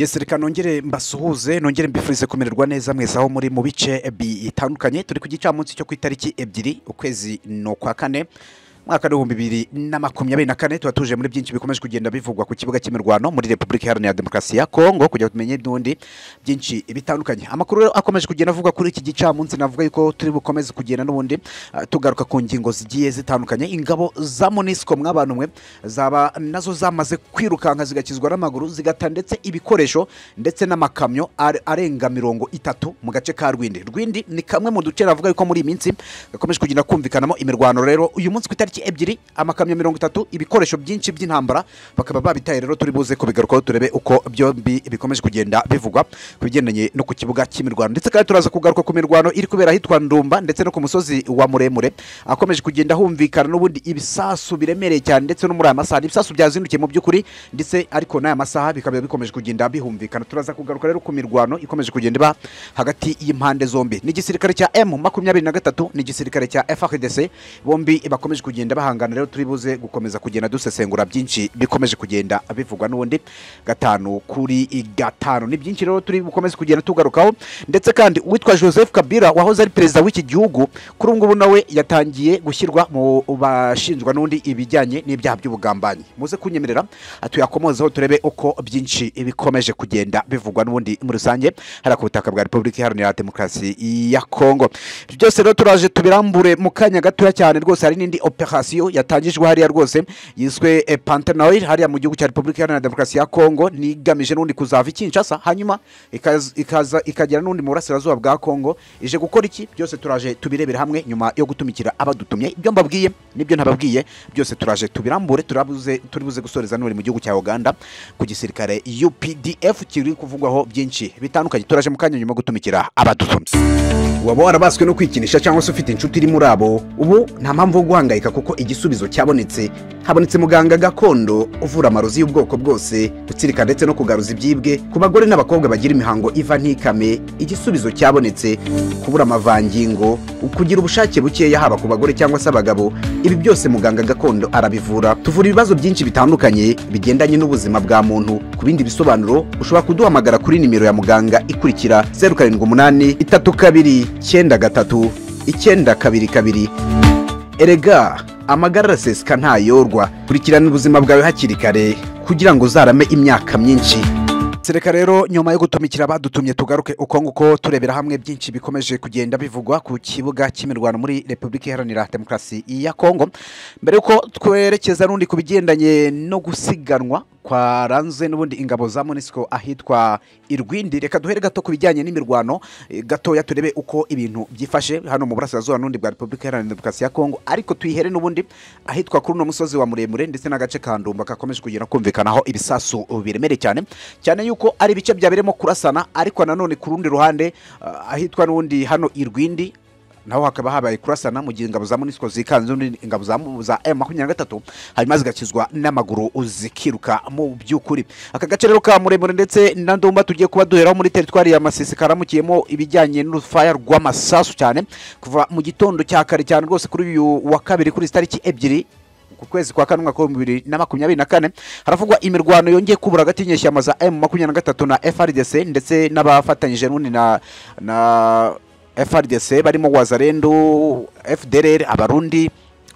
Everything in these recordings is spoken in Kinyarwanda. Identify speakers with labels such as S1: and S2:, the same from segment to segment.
S1: Yes, reka nongere mbasuhuze nongere mbifurize kumererwa neza mwese aho muri mu bice bitandukanye turi ku gicamunsi cyo ku itariki ebyiri ukwezi ni ukwa kane mwaka w'ibihumbi bibiri na makumyabiri na kane tuba tuje muri byinshi bikomeje kugenda bivugwa ku kibuga cy'imirwano muri repubulika iharanira demokarasi ya kongo kugira ngo tumenye n'undi byinshi bitandukanye amakuru rero akomeje kugenda avuga kuri iki gicamunsi navuga yuko turi bukomeze kugenda n'ubundi uh, tugaruka ku ngingo zigiye zitandukanye ingabo za monisco mw'abantu mwe zaba nazo zamaze kwirukanka zigakizwa n'amaguru zigata ndetse ibikoresho ndetse n'amakamyo arenga mirongo itatu mu gace ka rwindi rwindi ni kamwe mu duce navuga yuko muri iyi minsi gakomeje kugenda kumvikanamo imirwano rero uyu munsi ku itariki tanki ebyiri amakamyo mirongo itatu ibikoresho byinshi by'intambara bakaba babitaye rero turi buze kubigarukaho turebe uko byombi bikomeje kugenda bivugwa ku bigendanye no ku kibuga cy'imirwano ndetse kandi turaza kugaruka ku mirwano iri kubera ahitwa ndumba ndetse no ku musozi wa muremure akomeje kugenda humvikana n'ubundi ibisasu biremereye cyane ndetse no muri aya masaha ibisasu byazindukiye mu by'ukuri ndetse ariko n'aya masaha bikaba bikomeje kugenda bihumvikana turaza kugaruka rero ku mirwano ikomeje kugenda iba hagati y'impande zombi ni igisirikare cya M makumyabiri na gatatu ni igisirikare cya FARDC bombi bakomeje kugenda kugenda bahangana rero turi buze gukomeza kugenda dusesengura byinshi bikomeje kugenda bivugwa n'ubundi gatanu kuri gatanu ni byinshi rero turi bukomeze kugenda tugarukaho ndetse kandi uwitwa joseph kabila wahoze ari perezida w'iki gihugu kuri ubu nawe yatangiye gushyirwa mu bashinjwa n'undi ibijyanye n'ibyaha by'ubugambanyi muze kunyemerera tuyakomozeho turebe uko byinshi bikomeje kugenda bivugwa n'ubundi muri rusange hariya ku butaka bwa repubulika iharanira demokarasi ya kongo byose rero turaje tubirambure mu kanya gatoya cyane rwose hari n'indi opera station yatangijwe hariya rwose yiswe Pantenoil hariya mu gihugu cya Republika Iharanira Demokarasi ya Kongo nigamije n'undi kuzava i hanyuma ikaza ikagera n'undi mu burasirazuba bwa Kongo ije gukora iki byose turaje tubirebera hamwe nyuma yo gutumikira abadutumye ibyo mbabwiye nibyo ntababwiye byose turaje tubirambure turabuze turibuze gusoreza n'uri mu gihugu cya Uganda ku gisirikare UPDF kiri kuvugwaho byinshi bitandukanye turaje mu kanya nyuma gutumikira abadutumye waba warabaswe no kwikinisha cyangwa se ufite inshuti iri muri abo ubu nta mpamvu yo guhangayika kuko igisubizo cyabonetse habonetse muganga gakondo uvura amarozi y'ubwoko bwose gutsirika ndetse no kugaruza ibyibwe ku bagore n'abakobwa bagira imihango iva ntikame igisubizo cyabonetse kubura amavangingo kugira ubushake bukeya haba ku bagore cyangwa se abagabo ibi byose muganga gakondo arabivura tuvura ibibazo byinshi bitandukanye bigendanye n'ubuzima bwa muntu ku bindi bisobanuro ushobora kuduhamagara kuri nimero ya muganga ikurikira zeru karindwi umunani itatu kabiri icyenda gatatu icyenda kabiri kabiri erega amagara araseseka ntayorwa kurikirana ubuzima bwawe hakiri kare kugira ngo uzarame imyaka myinshi sereka rero nyuma yo gutumikira badutumye tugaruke uko nguko turebera hamwe byinshi bikomeje kugenda bivugwa ku kibuga cy'imirwano muri repubulika iharanira demokarasi ya kongo mbere y'uko twerekeza n'undi ku bigendanye no gusiganwa kwaranze n'ubundi ingabo za munisiko ahitwa irwindi reka duhere gato ku bijyanye n'imirwano eh, gatoya turebe uko ibintu byifashe hano mu burasirazuba n'ubundi bwa repubulika iharanira demokarasi ya kongo ariko tuyihere n'ubundi ahitwa kuri uno musozi wa muremure ndetse n'agace ka ndumba gakomeje kugenda kumvikanaho ibisasu biremere cyane cyane yuko ari ibice byaberemo kurasana ariko nanone ku rundi ruhande eh, ahitwa n'ubundi hano irwindi naho hakaba habaye kurasana mu gihe ingabo za monisco zikanze ingabo za m makumyabiri na gatatu hanyuma zigakizwa n'amaguru zikiruka mu by'ukuri aka gace rero ka muremure ndetse na ndumba tugiye kuba duheraho muri teritwari ya masisi karamukiyemo ibijyanye n'urufaya rw'amasasu cyane kuva mu gitondo cya kare cyane rwose kuri uyu wa kabiri kuri izi tariki ebyiri ku kwezi kwa kane umwaka w'ibihumbi na makumyabiri na kane haravugwa imirwano yongeye kubura hagati y'inyeshyamba za m makumyabiri na gatatu na frdc ndetse n'abafatanyije n'ubundi na na FRDC barimo wazarendu FDLR abarundi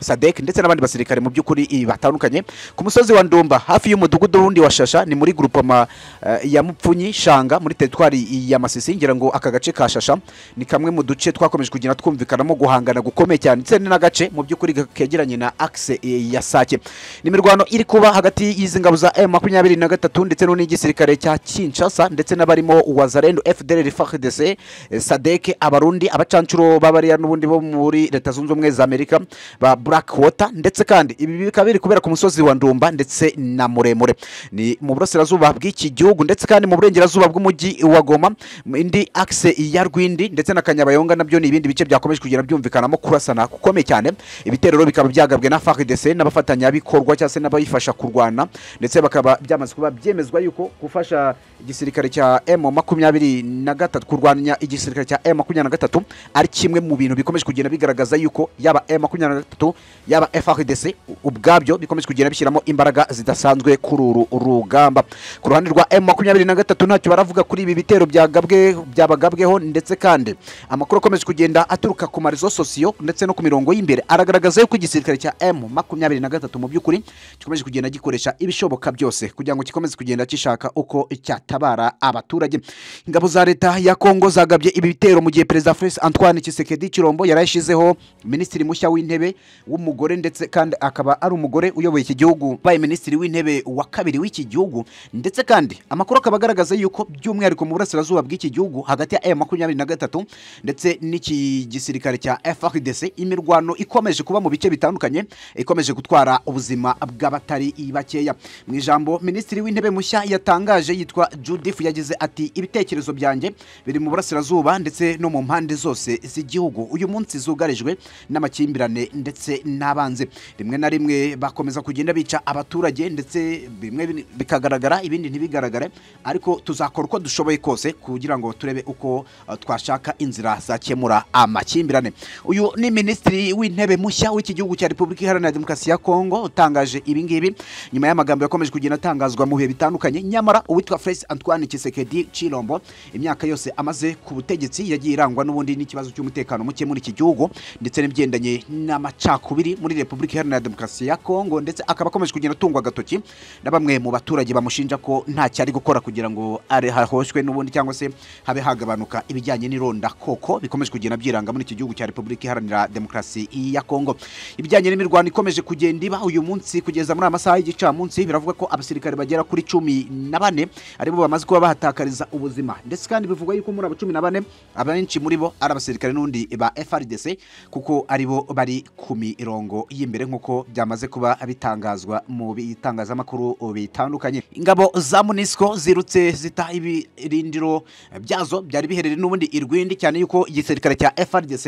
S1: sadek ndetse n'abandi basirikare mu by'ukuri batandukanye ku musozi wa ndumba hafi y'umudugudu wundi wa shasha ni muri grupoma eh, ya mupfunyi shanga muri teritwari ya masisi ngira ngo aka gace ka shasha ni kamwe mu duce twakomeje kugenda twumvikanamo guhangana gukomeye cyane ndetse n'agace mu by'ukuri kegeranye na akise eh, ya sake ni imirwano iri kuba hagati y'izi ngabo za m makumyabiri na gatatu ndetse n'igisirikare cya kinshasa ndetse n'abarimo wazarendo fdr frdc eh, sadek abarundi abacancuro b'abariya n'ubundi bo muri leta zunze ubumwe za amerika ba black ndetse kandi ibi bikaba biri kubera ku musozi wa ndumba ndetse na muremure ni mu burasirazuba bw'iki gihugu ndetse kandi mu burengerazuba bw'umujyi wa goma indi axe ya rwindi ndetse na kanyabayonga nabyo ni ibindi bice byakomeje kugenda byumvikanamo kurasana kukomeye cyane ibitero bikaba byagabwe na fardc n'abafatanyabikorwa bikorwa cyase n'abayifasha kurwana ndetse bakaba byamaze kuba byemezwa yuko gufasha igisirikare cya m 23 kurwanya igisirikare cya m 23 ari kimwe mu bintu bikomeje kugenda bigaragaza yuko yaba m 23 yaba FRDC ubwabyo bikomeje kugenda bishyiramo imbaraga zidasanzwe kuri uru rugamba ku ruhande rwa M23 ntacyo baravuga kuri ibi bitero byagabwe byabagabweho ndetse kandi amakuru akomeje kugenda aturuka ku marizo sosiyo ndetse no ku mirongo y'imbere aragaragaza yuko igisirikare cya M23 mu by'ukuri gikomeje kugenda gikoresha ibishoboka byose kugira ngo gikomeze kugenda gishaka uko cyatabara abaturage ingabo za leta ya Kongo zagabye ibi bitero mu gihe perezida Felix Antoine Tshisekedi Chirombo yarashizeho minisitiri mushya w'intebe w'umugore ndetse kandi akaba ari umugore uyoboye iki gihugu baye minisitiri w'intebe wa kabiri w'iki gihugu ndetse kandi amakuru akaba agaragaza yuko by'umwihariko mu burasirazuba bw'iki gihugu hagati ya M makumyabiri na gatatu ndetse n'iki gisirikare cya FARDC imirwano ikomeje kuba mu bice bitandukanye ikomeje gutwara ubuzima bw'abatari bakeya mu ijambo minisitiri w'intebe mushya yatangaje yitwa Judith yagize ati ibitekerezo byanjye biri mu burasirazuba ndetse no mu mpande zose z'igihugu uyu munsi zugarijwe n'amakimbirane ndetse ndetse n'abanzi rimwe na rimwe bakomeza kugenda bica abaturage ndetse bimwe bikagaragara ibindi ntibigaragare ariko tuzakora uko dushoboye kose kugira ngo turebe uko uh, twashaka inzira zakemura amakimbirane uyu ni minisitiri w'intebe mushya w'iki gihugu cya repubulika iharanira demokarasi ya kongo utangaje ibingibi nyuma y'amagambo yakomeje kugenda atangazwa mu bihe bitandukanye nyamara uwitwa Félix antoine kisekedi cirombo imyaka yose amaze ku butegetsi yagiye irangwa n'ubundi n'ikibazo cy'umutekano muke muri iki gihugu ndetse n'ibigendanye n'amacakubiri ku biri muri repubulika iharanira demokarasi ya kongo ndetse akaba akomeje kugenda atungwa agatoki na bamwe mu baturage bamushinja ko ntacyo ari gukora kugira ngo hahoshwe n'ubundi cyangwa se habe hagabanuka ibijyanye n'ironda koko bikomeje kugenda byiranga muri iki gihugu cya repubulika iharanira demokarasi ya kongo ibijyanye n'imirwano ikomeje kugenda iba uyu munsi kugeza muri amasaha y'igicamunsi biravuga ko abasirikare bagera kuri cumi na bane aribo bamaze kuba bahatakariza ubuzima ndetse kandi bivugwa yuko muri abo cumi na bane abenshi muri bo ari abasirikare n'undi ba frdc kuko aribo bari kumi irongo y'imbere nk'uko byamaze kuba bitangazwa mu bitangazamakuru bitandukanye ingabo za munisiko zirutse zita ibirindiro byazo byari biherereye n'ubundi irwindi cyane yuko igisirikare cya FRDC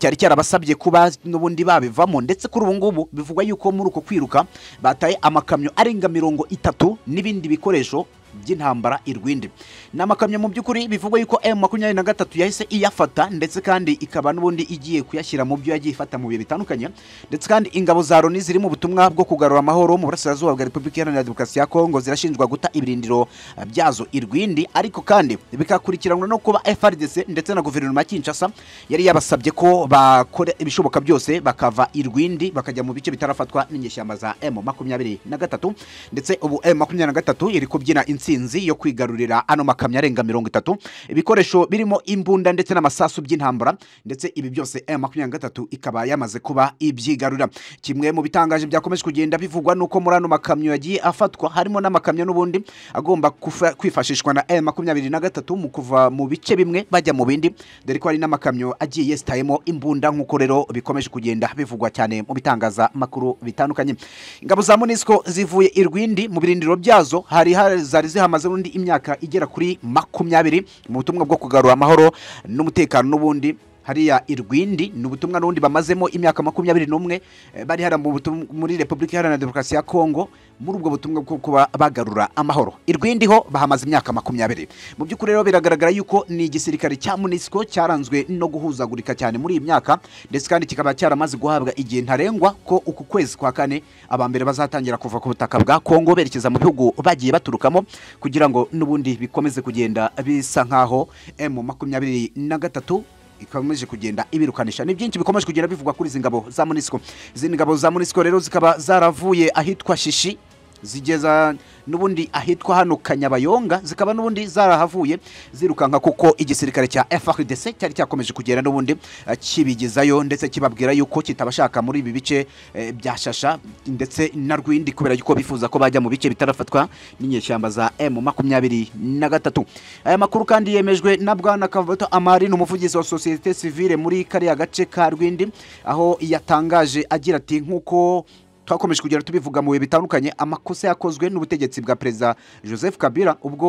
S1: cyari cyarabasabye kuba n'ubundi babivamo ndetse kuri ubu ngubu bivugwa yuko muri uko kwiruka bataye amakamyo arenga mirongo itatu n'ibindi bikoresho by'intambara irwindi ni amakamyo mu by'ukuri bivugwa yuko emu makumyabiri na gatatu yahise iyafata ndetse kandi ikaba n'ubundi igiye kuyashyira mu byo yagiye ifata mu bihe bitandukanye ndetse kandi ingabo za loni ziri mu butumwa bwo kugarura amahoro mu burasirazuba bwa repubulika iharanira demokarasi ya kongo zirashinjwa guta ibirindiro eh, byazo irwindi ariko kandi bikakurikiranwa no kuba frdc ndetse na guverinoma kinshasa yari yabasabye ko bakora ibishoboka byose bakava irwindi bakajya mu bice bitarafatwa n'inyeshyamba za emu makumyabiri na gatatu ndetse ubu emu makumyabiri na gatatu iri kubyina intsinzi yo kwigarurira ano makamya arenga 30 ibikoresho birimo imbunda ndetse n'amasasu by'intambara ndetse ibi byose m 23 ikaba yamaze kuba ibyigarurira kimwe mu bitangaje byakomeje kugenda bivugwa nuko muri ano makamyo yagiye afatwa harimo n'amakamyo n'ubundi agomba kwifashishwa na m 23 mu kuva mu bice bimwe bajya mu bindi dore ko hari n'amakamyo agiye yesitayemo imbunda nk'uko rero bikomeje kugenda bivugwa cyane mu bitangaza makuru bitandukanye ingabo za munisiko zivuye irwindi mu birindiro byazo hari zari zihamaze hamaze n'undi imyaka igera kuri makumyabiri mu butumwa bwo kugarura amahoro n'umutekano n'ubundi hariya irwindi ni ubutumwa n'ubundi bamazemo imyaka makumyabiri n'umwe eh, bari hara muri repubulika iharanira demokarasi ya kongo muri ubwo butumwa bwo kuba bagarura amahoro irwindi ho bahamaze imyaka makumyabiri mu by'ukuri rero biragaragara yuko ni igisirikare cya munisiko cyaranzwe no guhuzagurika cyane muri iyi myaka ndetse kandi kikaba cyaramaze guhabwa igihe ntarengwa ko uku kwezi kwa kane abambere bazatangira kuva ku butaka bwa kongo berekeza mu bihugu bagiye baturukamo kugira ngo n'ubundi bikomeze kugenda bisa nk'aho emu eh, makumyabiri na gatatu ikomeje kugenda ibirukanisha ni byinshi bikomeje kugenda bivugwa kuri izi ngabo za munisiko izi ngabo za munisiko rero zikaba zaravuye ahitwa shishi zigeza n'ubundi ahitwa hano kanyabayonga zikaba n'ubundi zarahavuye zirukanka kuko igisirikare cya FARDC cyari cyakomeje kugera n'ubundi eh, kibigezayo ndetse kibabwira yuko kitabashaka muri ibi bice e, bya shasha ndetse na rwindi kubera yuko bifuza ko bajya mu bice bitarafatwa n'inyeshyamba za m makumyabiri na gatatu aya makuru kandi yemejwe na Bwana Kavuto Amari n'umuvugizi wa sosiyete civile muri kariya gace ka rwindi aho yatangaje agira ati nkuko twakomeje kugera tubivuga mu bihe bitandukanye amakosa yakozwe n'ubutegetsi bwa perezida joseph kabila ubwo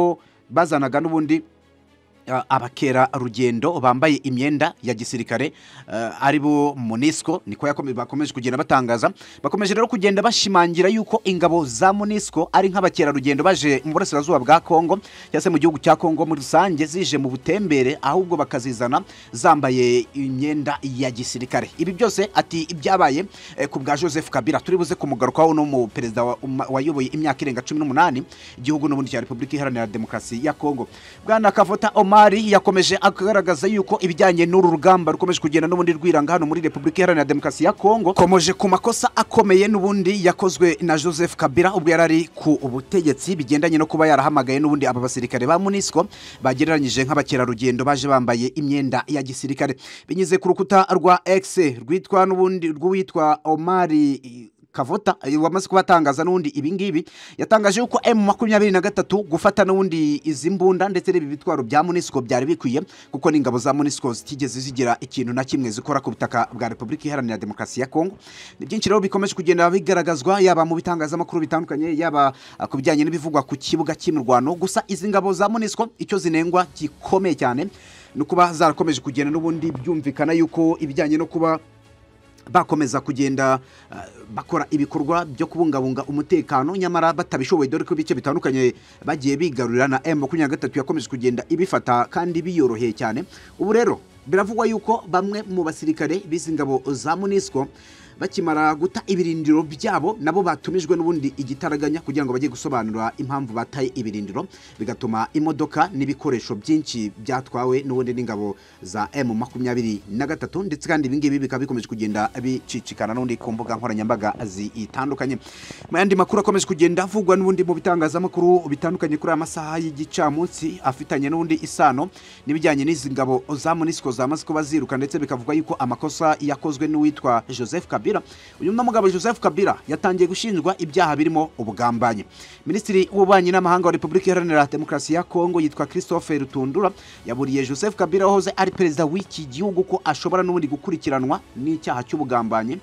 S1: bazanaga n'ubundi abakerarugendo bambaye imyenda ya gisirikare eh, ari bo monisco niko bakomeje kugenda batangaza bakomeje rero kugenda bashimangira yuko ingabo za monisco ari nk'abakerarugendo baje mu burasirazuba bwa congo cyangwa se mu gihugu cya congo muri rusange zije mu butembere ahubwo bakazizana zambaye imyenda ya gisirikare ibi byose ati ibyabaye eh, ku bwa joseph Kabila turi buze kumugarukaho no perezida um, wayoboye imyaka irenga cumi n'umunani igihugu n'ubundi cya repubulika iharanira demokarasi ya congo bwana kavota oma mari yakomeje agaragaza yuko ibijyanye n'uru rugamba rukomeje kugenda n'ubundi rwiranga hano muri Repubulika Iharanira Demokarasi ya Kongo komeje ku makosa akomeye n'ubundi yakozwe na Joseph Kabila ubwo yari ari ku ubutegetsi bigendanye no kuba yarahamagaye n'ubundi aba basirikare ba MONUSCO bagereranyije nk'abakerarugendo baje bambaye imyenda ya gisirikare binyuze ku rukuta rwa ex rwitwa n'ubundi rw'uwitwa Omari kavota eh, wamaze kubatangaza n'ubundi ibingibi yatangaje yuko emu makumyabiri na gatatu gufata n'ubundi izi mbunda ndetse n'ibi bitwaro bya munisiko byari bikwiye kuko ingabo za munisiko zitigeze zigira ikintu na kimwe zikora ku butaka bwa repubulika iharanira demokarasi ya kongo ni byinshi rero bikomeje kugenda bigaragazwa yaba mu bitangazamakuru bitandukanye yaba eh, ku bijyanye n'ibivugwa ku kibuga cy'imirwano gusa izi ngabo za munisiko icyo zinengwa gikomeye cyane ni ukuba zarakomeje kugenda n'ubundi byumvikana yuko ibijyanye no kuba bakomeza kugenda eh, bakora ibikorwa byo kubungabunga umutekano nyamara batabishoboye dore ko ibice bitandukanye bagiye bigarurira na M makumyabiri na gatatu yakomeje kugenda ibifata kandi biyoroheye cyane ubu rero biravugwa yuko bamwe mu basirikare b'izi ngabo za munisiko bakimara guta ibirindiro byabo nabo batumijwe n'ubundi igitaraganya kugira ngo bajye gusobanura impamvu bataye ibirindiro bigatuma imodoka n'ibikoresho byinshi byatwawe n'ubundi n'ingabo za emu makumyabiri na gatatu ndetse kandi ibingibi bikaba bikomeje kugenda bicicikana n'undi ku mbuga nkoranyambaga zitandukanye mu yandi makuru akomeje kugenda avugwa n'ubundi mu bitangazamakuru bitandukanye kuri aya masaha y'igicamunsi afitanye n'ubundi isano n'ibijyanye n'izi ngabo za munisiko zamaze kuba ziruka ndetse bikavuga yuko amakosa yakozwe n'uwitwa joseph kabila kabila uyu mugabo joseph kabila yatangiye gushinjwa ibyaha birimo ubugambanyi minisitiri w'ububanyi n'amahanga wa repubulika iharanira demokarasi ya kongo yitwa christophe rutundura yaburiye joseph kabila wahoze ari perezida w'iki gihugu ko ashobora n'ubundi gukurikiranwa n'icyaha cy'ubugambanyi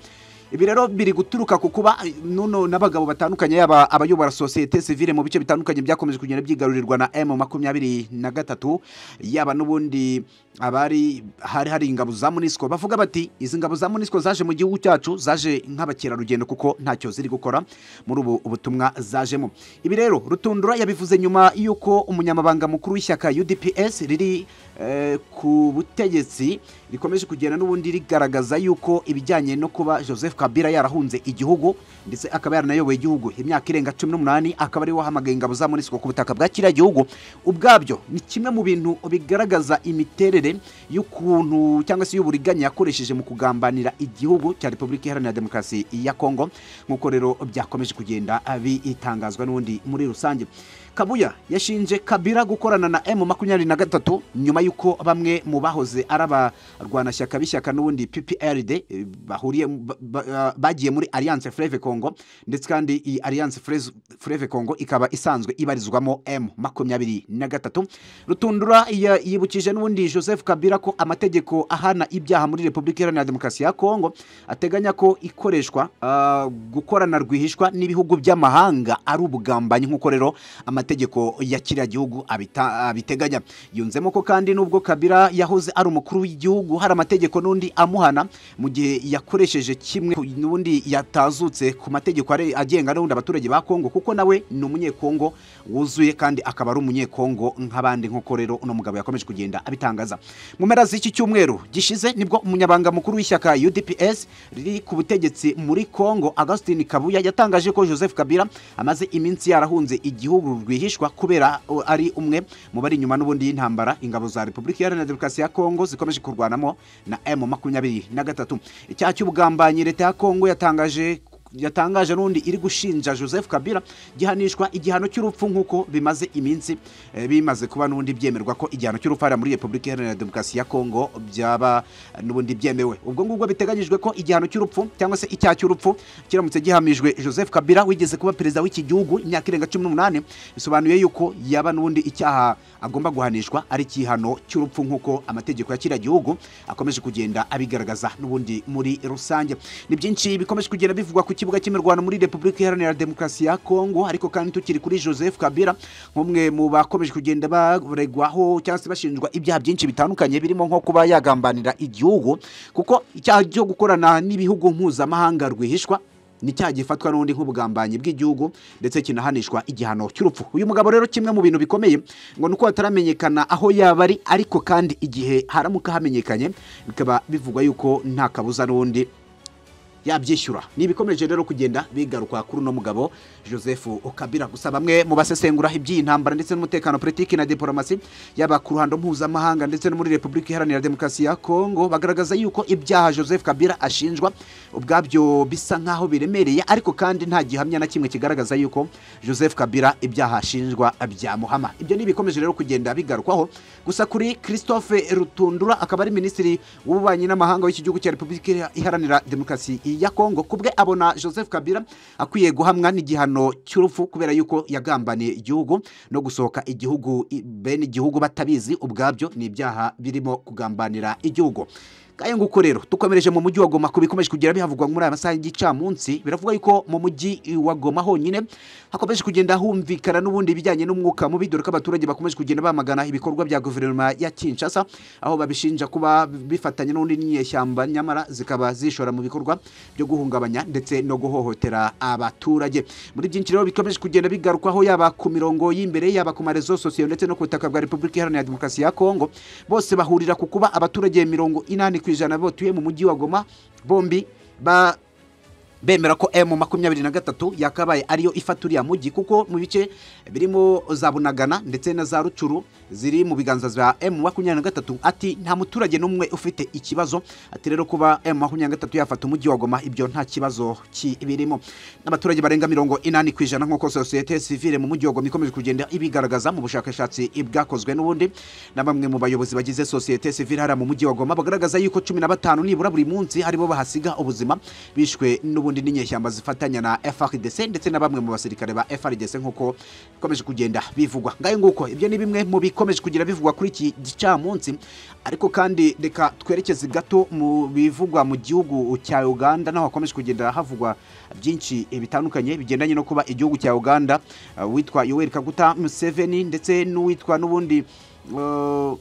S1: ibi rero biri guturuka ku kuba nuno n'abagabo batandukanye yaba abayobora sosiyete sivile mu bice bitandukanye byakomeje kugenda byigarurirwa na emu makumyabiri na gatatu yaba n'ubundi abari hari hari ingabo za munisiko bavuga bati izi ngabo za munisiko zaje mu gihugu cyacu zaje nk'abakerarugendo kuko ntacyo ziri gukora muri ubu ubutumwa zajemo ibi rero rutundura yabivuze nyuma y'uko umunyamabanga mukuru w'ishyaka udps riri eh, ku butegetsi rikomeje kugenda n'ubundi rigaragaza yuko ibijyanye no kuba joseph kabira yarahunze igihugu ndetse akaba yaranayoboye igihugu imyaka irenga cumi n'umunani akaba ariwe wahamagaye ingabo za monisiko ku butaka bwa kiriya gihugu ubwabyo ni kimwe mu bintu bigaragaza imiterere y'ukuntu cyangwa se y'uburiganya yakoresheje mu kugambanira igihugu cya repubulika iharanira demokarasi ya kongo nk'uko rero byakomeje kugenda bitangazwa n’undi muri rusange kabuya yashinje kabira gukorana na emu makumyabiri na gatatu nyuma y'uko bamwe mu bahoze ari abarwanashyaka b'ishyaka n'ubundi pprd eh, bahuriye eh, bagiye muri alliance freve congo ndetse kandi iyi alliance freve congo ikaba isanzwe ibarizwamo emu makumyabiri na gatatu rutundura yibukije n'ubundi joseph kabira ko amategeko ahana ibyaha muri repubulika iharanira demokarasi ya Congo ateganya ko ikoreshwa ah, gukorana rwihishwa n'ibihugu by'amahanga ari ubugambanyi nk'uko rero amategeko amategeko ya kiriya gihugu abiteganya yunzemo ko kandi nubwo kabira yahoze ari umukuru w'igihugu hari amategeko n'undi amuhana mu gihe yakoresheje kimwe n'ubundi yatazutse ku mategeko agenga n'ubundi abaturage ba kongo kuko nawe ni umunyekongo wuzuye kandi akaba ari umunyekongo nk'abandi nk'uko rero uno mugabo yakomeje kugenda abitangaza mu mpera z'iki cyumweru gishize nibwo umunyabanga mukuru w'ishyaka UDPS riri ku butegetsi muri kongo Augustin kabuya yatangaje ko joseph kabira amaze iminsi yarahunze igihugu rwihishwa kubera ari umwe mu bari inyuma n'ubundi y'intambara ingabo za repubulika iharanira demokarasi ya kongo zikomeje kurwanamo na emu makumyabiri na gatatu icyaha cy'ubugambanyi leta ya kongo yatangaje yatangaje n'undi iri gushinja joseph kabila gihanishwa igihano cy'urupfu nk'uko bimaze iminsi eh, bimaze kuba n'undi byemerwa ko igihano cy'urupfu hariya muri repubulika iharanira demokarasi ya kongo byaba n'ubundi byemewe ubwo ngubwo biteganyijwe ko igihano cy'urupfu cyangwa se icyaha cy'urupfu kiramutse gihamijwe joseph kabila wigeze kuba perezida w'iki gihugu imyaka irenga cumi n'umunani bisobanuye yuko yaba n'ubundi icyaha agomba guhanishwa ari igihano cy'urupfu nk'uko amategeko ya kiriya gihugu akomeje kugenda abigaragaza n'ubundi muri rusange ni byinshi bikomeje kugenda bivugwa ku kibuga cy'imirwano muri Repubulika Iharanira Demokarasi ya Kongo ariko kandi tukiri kuri Joseph Kabila nk'umwe mu bakomeje kugenda baregwaho cyangwa se bashinjwa ibyaha byinshi bitandukanye birimo nko kuba yagambanira igihugu kuko icyaha cyo gukorana n'ibihugu mpuzamahanga rwihishwa ni cyaha gifatwa n'undi nk'ubugambanyi bw'igihugu ndetse kinahanishwa igihano cy'urupfu uyu mugabo rero kimwe mu bintu bikomeye ngo ni uko hataramenyekana aho yaba ari ariko kandi igihe haramuka hamenyekanye bikaba bivugwa yuko nta kabuza n'undi yabyishyura ni ibikomeje rero kugenda bigaruka kuri uno mugabo joseph kabila gusa bamwe mu basesengura iby'iyi ntambara ndetse n'umutekano politiki na diporomasi yaba ku ruhando mpuzamahanga ndetse no muri repubulika iharanira demokarasi ya kongo bagaragaza yuko ibyaha joseph kabila ashinjwa ubwabyo bisa nk'aho biremereye ariko kandi nta gihamya na kimwe kigaragaza yuko joseph kabila ibyaha ashinjwa byamuhama ibyo ni ibikomeje rero kugenda bigarukwaho gusa kuri christophe rutundura akaba ari minisitiri w'ububanyi n'amahanga w'iki gihugu cya repubulika iharanira demokarasi ya kongo kubwe abona joseph kabira akwiye guhamwa n'igihano cy'urupfu kubera yuko yagambaniye igihugu no gusohoka igihugu bene igihugu batabizi ubwabyo ni ibyaha birimo kugambanira igihugu ngayo nguko rero dukomereje mu mujyi wa goma ku bikomeje kugera bihavugwa muri aya masaha y'igicamunsi biravuga yuko mu mujyi wa goma honyine hakomeje kugenda humvikana n'ubundi bijyanye n'umwuka mubi dore ko abaturage bakomeje kugenda bamagana ibikorwa bya guverinoma ya kinshasa aho babishinja kuba bifatanye n'undi n'inyeshyamba nyamara zikaba zishora mu bikorwa byo guhungabanya ndetse no guhohotera abaturage muri byinshi rero bikomeje kugenda bigarukwaho yaba ku mirongo y'imbere yaba ku marezo sosiyo ndetse no ku butaka bwa repubulika iharanira demokarasi ya kongo bose bahurira ku kuba abaturage mirongo inani ku ijana bo mu mujyi wa goma bombi bemera ko emu makumyabiri na gatatu yakabaye ariyo ifata uriya mujyi kuko mu bice birimo za bunagana ndetse na za rucuru ziri mu biganza bya emu makumyabiri na gatatu ati nta muturage n'umwe ufite ikibazo ati rero kuba emu makumyabiri na gatatu yafata umujyi wa goma ibyo nta kibazo birimo n'abaturage barenga mirongo inani ku ijana nk'uko sosiyete sivile mu mujyi wa goma ikomeje kugenda ibigaragaza mu bushakashatsi bwakozwe n'ubundi na bamwe mu bayobozi bagize sosiyete sivile hariya mu mujyi wa goma bagaragaza yuko cumi na batanu nibura buri munsi aribo bahasiga ubuzima bishwe n'ubundi n'ubundi n'inyeshyamba zifatanya na FARDC ndetse na bamwe mu basirikare ba FARDC nk'uko bikomeje kugenda bivugwa ngayo nguko ibyo ni bimwe mu bikomeje kugira bivugwa kuri iki gicamunsi ariko kandi reka twerekeze gato mu bivugwa mu gihugu cya Uganda naho hakomeje kugenda havugwa byinshi bitandukanye bigendanye no kuba igihugu cya Uganda uh, witwa Yoweri Kaguta Museveni ndetse n'uwitwa n'ubundi uh,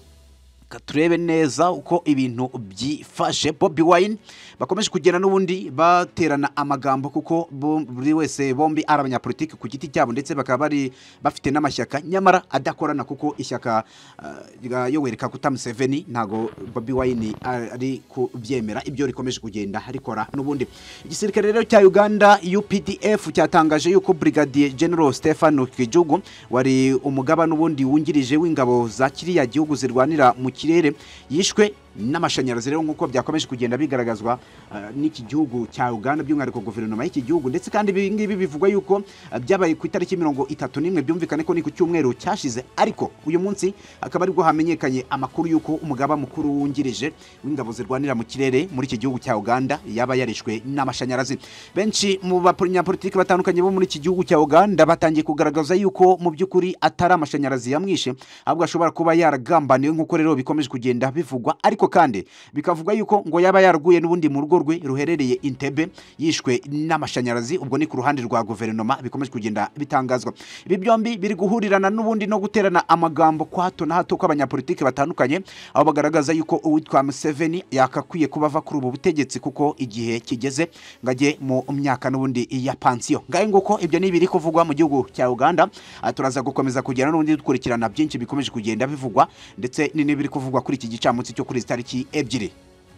S1: turebe neza uko ibintu byifashe bobi wayini bakomeje kugenda n'ubundi baterana amagambo kuko buri wese bombi ari abanyapolitiki ku giti cyabo ndetse bakaba bari bafite n'amashyaka nyamara adakorana kuko ishyaka eh, rya yoweri kaguta museveni ntabwo bobi wayini ari kubyemera ibyo rikomeje kugenda rikora n'ubundi igisirikare rero cya uganda updf cyatangaje yuko brigadier general stefano kijugu wari umugaba n'ubundi wungirije w'ingabo za kiriya gihugu zirwanira mu 切れる。yishwe n'amashanyarazi rero nk'uko byakomeje kugenda bigaragazwa eh, n'iki gihugu cya uganda by'umwihariko guverinoma y'iki gihugu ndetse kandi ibi ngibi bivugwa yuko eh, byabaye ku itariki mirongo itatu n'imwe byumvikane ko ni ku cyumweru cyashize ariko uyu munsi akaba aribwo hamenyekanye amakuru y'uko umugaba mukuru wungirije w'ingabo zirwanira mu kirere muri iki gihugu cya uganda yaba yarishwe n'amashanyarazi benshi mu banyapolitiki batandukanye bo muri iki gihugu cya uganda batangiye kugaragaza yuko mu by'ukuri atari amashanyarazi yamwishe ahubwo ashobora kuba yaragambaniwe nk'uko rero bikomeje kugenda bivugwa ariko kandi bikavugwa yuko ngo yaba yaruguye n'ubundi mu rugo rwe ruherereye intebe yishwe n'amashanyarazi ubwo ni ku ruhande rwa guverinoma bikomeje kugenda bitangazwa ibi byombi biri guhurirana n'ubundi no guterana amagambo kwa hato na hato kw'abanyapolitiki batandukanye aho bagaragaza yuko uwitwa Museveni yakakwiye kubava kuri ubu butegetsi kuko igihe kigeze ngaje mu myaka n'ubundi ya pansiyo ngaye nguko ibyo ni kuvugwa mu gihugu cya Uganda ah, turaza gukomeza kugenda n'ubundi dukurikirana byinshi bikomeje kugenda bivugwa ndetse biri kuvugwa kuri iki gicamunsi cyo kuri tariki ebyiri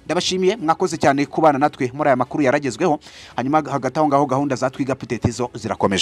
S1: ndabashimiye mwakoze cyane kubana natwe muri aya makuru yaragezweho hanyuma hagati aho ngaho gahunda za twiga pitetezo zirakomeje